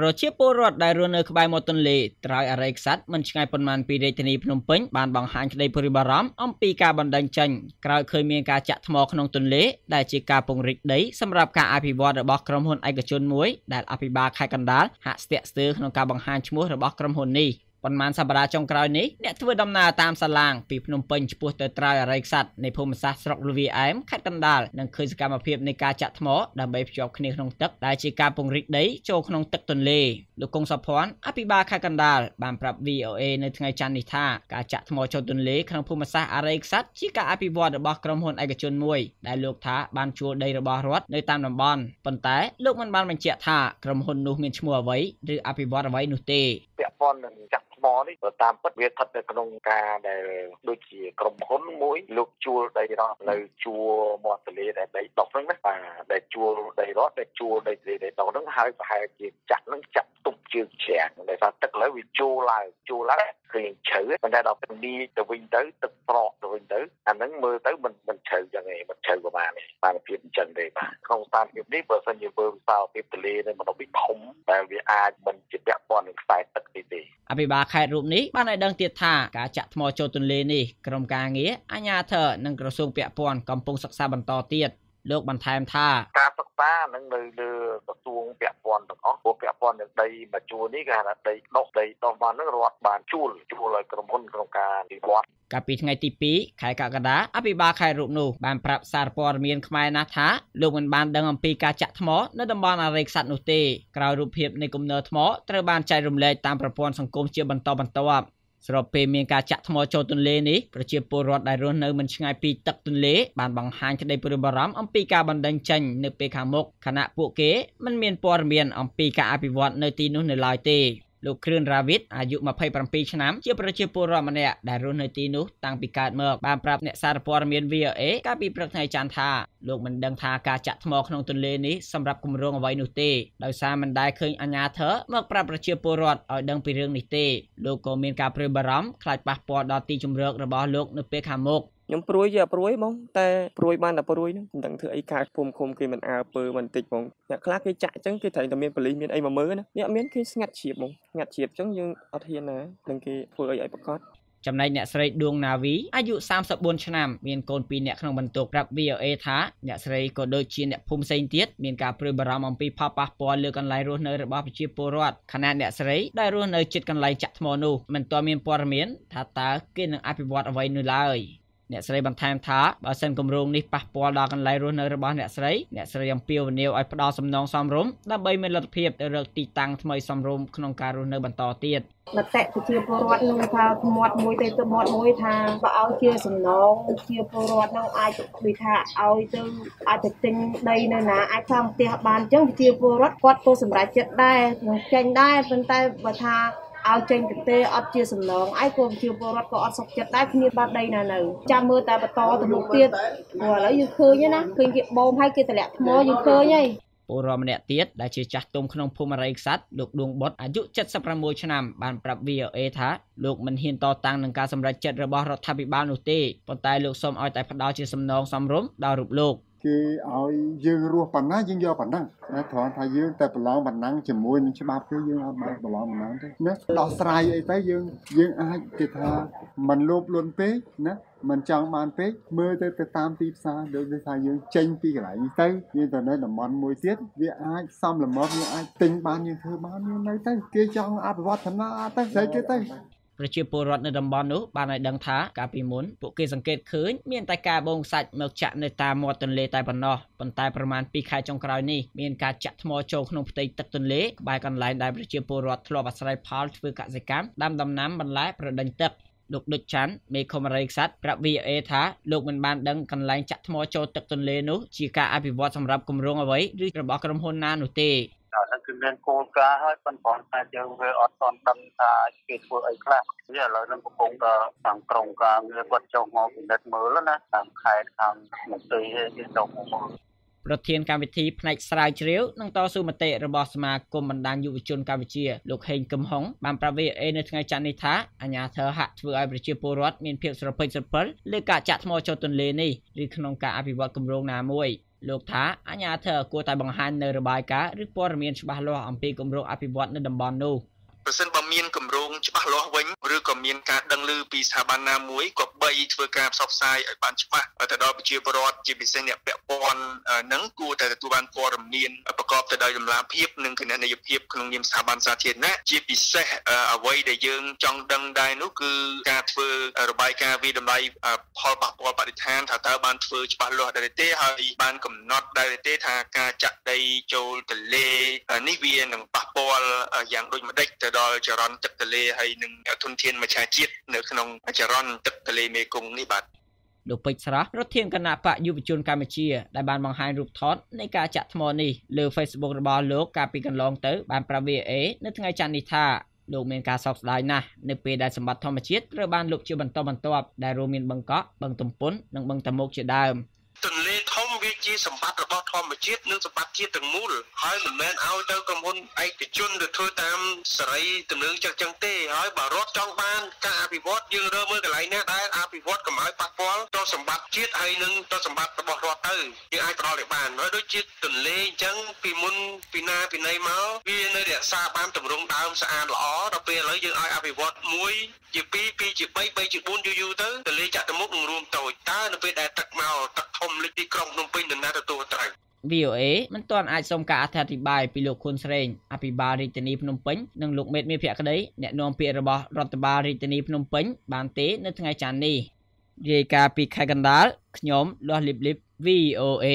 ប្រជាពលរដ្ឋដែលរស់នៅក្បែរមាត់ទន្លេត្រើយអរិយខ្សាត់មិនឆ្ងាយប៉ុន្មានពីរាជធានីភ្នំពេញបានបង្ហាញក្តីព្រួយបារម្ភអំពីការបណ្ដឹងចេញក្រោយឃើញមានការចាក់ថ្មក្នុងទន្លេដែលជាការពង្រីកដីសម្រាប់ការអភិវឌ្ឍរបស់ក្រុមហ៊ុនឯកជនមួយ ដែលអភិបាលខេត្តកណ្ដាលហាក់ស្ទាក់ស្ទើរក្នុងការបង្ហាញឈ្មោះរបស់ក្រុមហ៊ុននេះប៉ុន្មានសប្តាហ៍ចុងក្រោយនេះអ្នកធ្វើដំណើរតាមសាឡាងពីភ្នំពេញឆ្ពោះទៅត្រើយអរិយខ្សាត់នៃភូមិសាស្ត្រស្រុកលវីអែមខេត្តកណ្ដាលនឹងឃើញសកម្មភាពនៃការចាក់ថ្មដើម្បីភ្ជាប់គ្នាក្នុងទឹកដែលជាការពង្រីកដីចូលក្នុងទឹកទន្លេលោកកុងសុភ័ណ្ឌអភិបាលខេត្តកណ្ដាលបានប្រាប់ VOA នៅថ្ងៃច័ន្ទនេះថាការចាក់ថ្មចូលទន្លេក្នុងភូមិសាស្ត្រអរិយខ្សាត់ជាការអភិវឌ្ឍរបស់ក្រុមហ៊ុនឯកជនមួយដែលលោកថាបានជួលដីរបស់រដ្ឋនៅតាមតំបន់ប៉ុន្តែលោកមិនបានបញ្ជាក់ថាក្រុមហ៊ុននោះមានឈ្មោះអ្វីឬអភិវឌ្ឍអ្វីនោះទេពាក់ព័ន្ធនឹងចាក់ថ្មនេះបើតាមពិតវាស្ថិតនៅក្នុងការដែលដូចជាក្រុមហ៊ុនមួយលោកជួលដីរ៉ត់នៅជួលមាត់ទន្លេដែលដីដុះហ្នឹងណាបាទដែលជួលដីរ៉ត់ដែលជួលដីទន្លេដីដុះហ្នឹងហើយប្រហែលជាចាក់ហ្នឹងចាក់ទុកជើងច្រាំងដែលថាទឹកឥឡូវវាជួលឡើងជួលឡើងឃើញជ្រៅប៉ុន្តែដល់ពេលនីទៅវិញទៅទឹកស្រកទៅវិញទៅអាហ្នឹងមើលទៅមិនមិនជ្រៅយ៉ាងឯងមិនជ្រៅក៏បានស្ថានភាពអញ្ចឹងទេបាទក្នុងស្ថានភាពនេះបើសិនជាមើលវិសាលភាពទលេនៅមនុស្សវិធំតែវាអាចមិនជាពាក់ព័ន្ធនឹងខ្សែទឹកនេះទេអភិបាលខេត្តរូបនេះបានឲ្យដឹងទៀតថាការចាក់ថ្មចូលទន្លេនេះក្រមការងារអាជ្ញាធរនិងក្រសួងពាក់ព័ន្ធកំពុងសិក្សាបន្តទៀតលោកបន្ថែមថា ការសិក្សានឹងនៅលើក្រសួងពាក់ព័ន្ធទាំងអស់ព្រោះពាក់ព័ន្ធនឹងដីមួយជួរនេះគេហៅថាដីដុះដីដុះបាននឹងរដ្ឋបានជួលជួលឲ្យក្រុមហ៊ុនក្នុងការអភិវឌ្ឍកាលពីថ្ងៃទី2ខែកក្កដាអភិបាលខេត្តរូបនោះបានប្រាប់សារព័ត៌មានខ្មែរណាស់ថាលោកមិនបានដឹងអំពីការចាក់ថ្ម នៅតំបន់អរិយខ្សាត់នោះទេក្រោយរូបភាពនៃគំនរថ្មត្រូវបានចែករំលែកតាមប្រព័ន្ធសង្គមជាបន្តបន្ទាប់ស្របពេលមានការចាក់ថ្មចូលទន្លេនេះប្រជាពលរដ្ឋដែលរស់នៅមិនឆ្ងាយពីទឹកទន្លេបានបង្ហាញក្តីព្រួយបារម្ភអំពីការបណ្ដឹងចេញនៅពេលខាងមុខខណៈពួកគេមិនមានព័ត៌មានអំពីការអភិវឌ្ឍនៅទីនោះនៅឡើយទេលោកគ្រឿនរាវិតអាយុ27ឆ្នាំជាប្រជាពលរដ្ឋម្នាក់ដែលរស់នៅទីនោះតាំងពីកើតមកបានប្រាប់អ្នកសារព័ត៌មាន VOA កាលពីព្រឹកថ្ងៃច័ន្ទថាលោកមិនដឹងថាការចាក់ថ្មក្នុងទន្លេនេះសម្រាប់គម្រោងអ្វីនោះទេដោយសារមិនដែលឃើញអាជ្ញាធរមកប្រាប់ប្រជាពលរដ្ឋឲ្យដឹងពីរឿងនេះទេលោកក៏មានការព្រួយបារម្ភខ្លាចប៉ះពាល់ដល់ទីជម្រករបស់លោកនៅពេលខាងមុខខ្ញុំព្រួយជាព្រួយបងតែព្រួយបានតែព្រួយហ្នឹងមិនដឹងធ្វើអីកើតពុំឃុំគេមិនអើពើមិនតិចបងអ្នកខ្លះគេចាក់អញ្ចឹងគេត្រូវតែមានបលិសមានអីមកមើលណាអ្នកមានគេស្ងាត់ជ្រាបបងស្ងាត់ជ្រាបអញ្ចឹងយើងអត់ហ៊ានណានឹងគេធ្វើអីឲ្យប្រកាសចំណែកអ្នកស្រីដួងណាវីអាយុ34ឆ្នាំមានកូន2នាក់ក្នុងបន្ទុកប្រាប់ VOA ថាអ្នកស្រីក៏ដូចជាអ្នកភូមិផ្សេងទៀតមានការព្រួយបារម្ភអំពីផលប៉ះពាល់លើកន្លែងរស់នៅរបស់ប្រជាពលរដ្ឋខណៈអ្នកស្រីដែលរស់នៅជិតកន្លែងចាក់ថ្មនោះមិនទាន់មានព័ត៌មានថាតើគេនឹងអភិវឌ្ឍអ្វីនោះឡើយ។អ្នកស្រីបន្ថែមថាបើសិនគម្រោងនេះប៉ះពាល់ដល់កន្លែងរស់នៅរបស់អ្នកស្រីអ្នកស្រីអំពាវនាវឲ្យផ្ដល់សំណងសមរម្យដើម្បីមានលទ្ធភាពទៅរកទីតាំងថ្មីសមរម្យក្នុងការរស់នៅបន្តទៀតមតិប្រជាពលរដ្ឋនឹងថាមាត់មួយទៅទៅមាត់មួយថាបើឲ្យ ជា សំណងជាពលរដ្ឋនឹងអាចដូចថាឲ្យទៅអាចទៅទិញដីនៅណាអាចធ្វើផ្ទះបានអញ្ចឹងប្រជាពលរដ្ឋគាត់ក៏សម្រេចចិត្តដែរនឹងចេញដែរប៉ុន្តែបើថាឲ្យចេញកទេអត់ជាសំណងឯងក៏ជាពលរដ្ឋក៏អត់សុខចិត្តដែរគ្មានបាត់ដីណានៅ ចាំមើលតែបន្តទៅមុខទៀតព្រោះឥឡូវយើងឃើញណាឃើញគេបូមហើយគេតម្លាក់ថ្មយើងឃើញហើយពលរដ្ឋម្នាក់ទៀតដែលជាចាស់ទុំក្នុងភូមិរៃខ្សាត់លោកដួងបុតអាយុ76ឆ្នាំបានប្រាប់ VOA ថាលោកមិនហ៊ានតតាំងនឹងការសម្រេចចិត្តរបស់រដ្ឋាភិបាលនោះទេប៉ុន្តែលោកសូមឲ្យតែផ្ដល់ជាសំណងសមរម្យដល់រូបលោកគេឲ្យយើងរស់ប៉ុណ្ណាយើងយកប៉ុណ្ណឹងណាគ្រាន់ថាយើងតែប្រឡងប៉ុណ្ណឹងជាមួយនឹងច្បាប់គឺយើងអត់បានប្រឡងប៉ុណ្ណឹងទេណាដោះស្រាយអីទៅយើងយើងអាចគេថាมันលោភលន់ពេកណាមិនចង់បានពេកមើលទៅទៅតាមទីផ្សារដូចដូចថាយើងចេញពីកន្លែងនេះទៅមានតែនៅតំបន់មួយទៀតវាអាចសំលមមវាអាចទិញបានយើងធ្វើបានយើងនៅទៅគេចង់អភិវឌ្ឍធនៈទៅស្អីគេទៅប្រជាពលរដ្ឋនៅតំបន់នោះបានឲ្យដឹងថាកាលពីមុនពួកគេសង្កេតឃើញមានតែការបូមខ្សាច់មកចាក់នៅតាមមាត់ទន្លេតែប៉ុណ្ណោះប៉ុន្តែប្រមាណ2ខែចុងក្រោយនេះមានការចាក់ថ្មចូលក្នុងផ្ទៃទឹកទន្លេក្បែរកន្លែងដែលប្រជាពលរដ្ឋធ្លាប់អាស្រ័យផលធ្វើកសិកម្មដាំដំណាំបន្លែប្រដេញទឹកលោកដូចច័ន្ទមេខុមរៃខ្សាត់ប្រាប់ VOA ថាលោកមិនបានដឹងកន្លែងចាក់ថ្មចូលទឹកទន្លេនោះជាការអភិវឌ្ឍសម្រាប់គម្រោងអ្វីឬរបស់ក្រុមហ៊ុនណានោះទេមានគោលការណ៍ហើយប៉ុន្តែថាយើងវាអត់ទាន់ដឹងថាគេធ្វើអីខ្លះវាឥឡូវនឹងកំពុងតែខាងក្រុមការងារគាត់ចុះមកពិនិត្យមើលណាតាមខេត្តខាងមន្ត្រីគេចុះមកមើលប្រធានកម្មវិធីផ្នែកស្រាវជ្រាវនិងតស៊ូមតិរបស់សមាគមបណ្ដាញយុវជនកម្ពុជាលោកហេងកឹមហុង បានប្រាវេអេនៅថ្ងៃច័ន្ទនេះថាអាញាធរហាក់ធ្វើឲ្យប្រជាពលរដ្ឋមានភាពស្រពេចស្រពិលលើការចាក់ថ្មចូលទន្លេនេះឬក្នុងការអភិវឌ្ឍគម្រោងណាមួយលោកថាអាជ្ញាធរគួរតែបង្ហាញនៅរបាយការណ៍ឬព័ត៌មានច្បាស់លាស់អំពីគម្រោងអភិវឌ្ឍន៍នៅតំបន់នោះ។ប្រសិនបើមានគម្រោងច្បាស់លាស់វិញឬក៏មានការដឹងឮពីស្ថាប័នណាមួយក៏បីធ្វើការផ្សព្វផ្សាយឲ្យបានច្បាស់ទៅដល់ប្រជាពលរដ្ឋជាពិសេសអ្នកពាក់ព័ន្ធនឹងគួរតែទទួលបានព័ត៌មានប្រកបទៅដោយតម្លាភាពនិងគណនេយ្យភាពក្នុងនាមស្ថាប័នសាធារណៈជាពិសេសអ្វីដែលយើងចង់ដឹងដែរនោះគឺការធ្វើរបាយការណ៍វិតម្លៃផលប៉ះពាល់បរិស្ថានថាតើបានធ្វើច្បាស់លាស់ដែរទេហើយបានកំណត់ដែរទេថាការចាក់ដីចូលទន្លេនេះវានឹងប៉ះពាល់យ៉ាងដូចម្តេចទៅដល់ចរន្តទឹកទលេហើយនឹងធនធានមច្ឆជាតិនៅក្នុង ចរន្តទឹកទលេមេគង្គនេះបាទលោកពេជ្រស្រស់ប្រធានគណៈបកយុវជន កម្ពុជា ដែលបានបង្ហាញរូបថតនៃការចាក់ថ្មនេះលើ Facebook របស់លោកកាលពីកន្លងទៅបានប្រាវ VA នៅថ្ងៃច័ន្ទនេះថាលោកមានការសោកស្ដាយណាស់នៅពេលដែលសម្បត្តិធម្មជាតិត្រូវបានលុបជាបន្តបន្ទាប់ដែលរួមមានបឹងកក់បឹងទំពុននិងបឹងតមោកជាដើមទន្លេធំជាសម្បត្តិរបស់ធម្មជាតិនិងសម្បត្តិជាតិទាំងមូលហើយមិនមែនឲ្យទៅក្រុមហ៊ុនឯកជនទៅធ្វើតាមសេរីទំនើងចឹងចឹងទេហើយបើរដ្ឋចង់បានការអភិវឌ្ឍយើងរើមើលកន្លែងណាដែលអភិវឌ្ឍកម្ឲ្យប៉ះពាល់ដល់សម្បត្តិជាតិហើយនិងដល់សម្បត្តិរបស់រដ្ឋទៅយើងអាចផ្ដល់ឲ្យបានហើយដូចជាទន្លេអញ្ចឹងពីមុនពីណាពីណីមកវានៅរក្សាបានទម្រង់ដើមស្អាតល្អដល់ពេលឥឡូវយើងឲ្យអភិវឌ្ឍមួយជា2 2ជា3 3ជា4យូរយូរទៅទន្លេចតុមុខនឹងរួមតូចតើនៅពេលដែលទឹកមកទឹកទីក្រុងភ្នំពេញនរណាទទួលត្រូវ VOA មិនទាន់អាចសុំការអធិប្បាយពីលោកខុនស្រេងអភិបាលរាជធានីភ្នំពេញនិងលោកមេតមាសភក្តីអ្នកនាំពាក្យរបស់រដ្ឋបាលរាជធានីភ្នំពេញបានទេនៅថ្ងៃច័ន្ទនេះរាយការណ៍ពីខេត្តកណ្ដាលខ្ញុំលាស់លីបលីប VOA